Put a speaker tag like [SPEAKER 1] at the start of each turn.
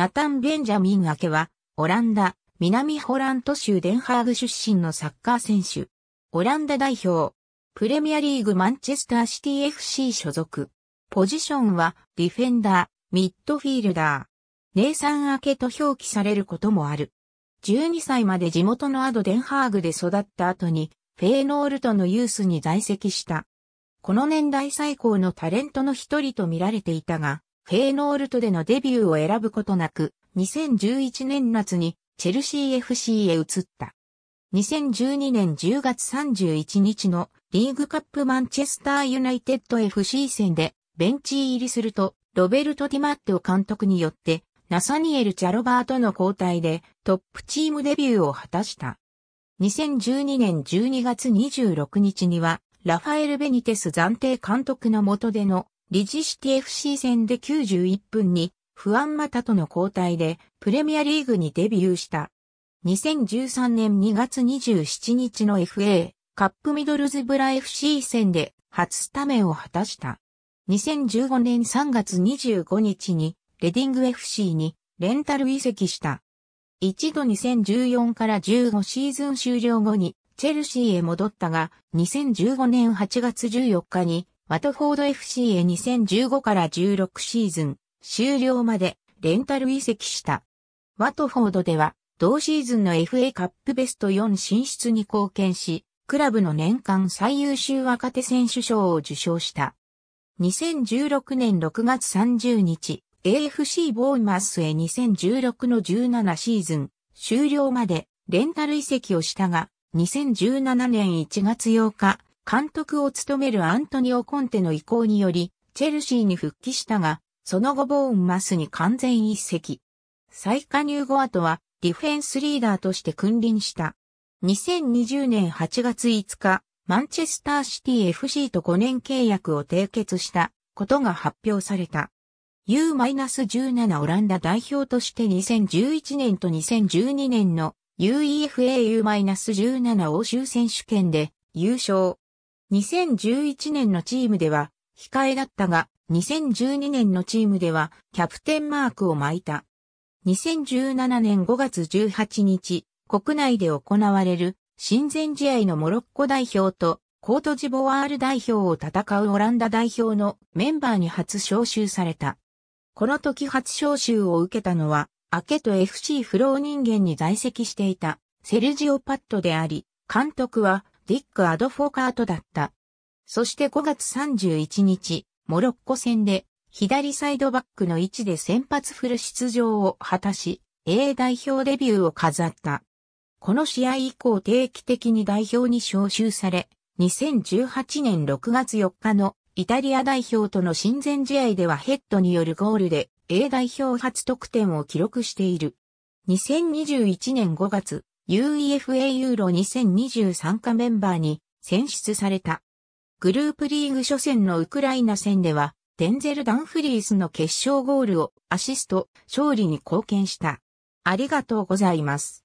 [SPEAKER 1] ナタン・ベンジャミン明けは、オランダ、南ホラント州デンハーグ出身のサッカー選手。オランダ代表、プレミアリーグマンチェスターシティ FC 所属。ポジションは、ディフェンダー、ミッドフィールダー。ネイサン明けと表記されることもある。12歳まで地元のアドデンハーグで育った後に、フェーノールトのユースに在籍した。この年代最高のタレントの一人と見られていたが、フェーノールトでのデビューを選ぶことなく、2011年夏にチェルシー FC へ移った。2012年10月31日のリーグカップマンチェスターユナイテッド FC 戦でベンチ入りすると、ロベルト・ディマッテオ監督によって、ナサニエル・チャロバーとの交代でトップチームデビューを果たした。2012年12月26日には、ラファエル・ベニテス暫定監督の下でのリジシティ FC 戦で91分に、フアン・マタとの交代で、プレミアリーグにデビューした。2013年2月27日の FA、カップミドルズブラ FC 戦で、初スタメンを果たした。2015年3月25日に、レディング FC に、レンタル移籍した。一度2014から15シーズン終了後にチェルシーへ戻ったが、2015年8月14日にワトフォード FC へ2015から16シーズン終了までレンタル移籍した。ワトフォードでは同シーズンの FA カップベスト4進出に貢献し、クラブの年間最優秀若手選手賞を受賞した。2016年6月30日、AFC ボーマスへ2016の17シーズン終了までレンタル移籍をしたが、2017年1月8日、監督を務めるアントニオ・コンテの意向により、チェルシーに復帰したが、その後ボーンマスに完全一席。再加入後後は、ディフェンスリーダーとして君臨した。2020年8月5日、マンチェスターシティ FC と5年契約を締結したことが発表された。U-17 オランダ代表として2011年と2012年の UEFA U-17 欧州選手権で優勝。2011年のチームでは控えだったが、2012年のチームではキャプテンマークを巻いた。2017年5月18日、国内で行われる親善試合のモロッコ代表とコートジボワール代表を戦うオランダ代表のメンバーに初招集された。この時初招集を受けたのは、アケと FC フロー人間に在籍していたセルジオパッドであり、監督はディック・アドフォーカートだった。そして5月31日、モロッコ戦で左サイドバックの位置で先発フル出場を果たし、A 代表デビューを飾った。この試合以降定期的に代表に招集され、2018年6月4日のイタリア代表との親善試合ではヘッドによるゴールで A 代表初得点を記録している。2021年5月、UEFA ユーロ2 0 2 3参加メンバーに選出された。グループリーグ初戦のウクライナ戦では、デンゼル・ダンフリースの決勝ゴールをアシスト、勝利に貢献した。ありがとうございます。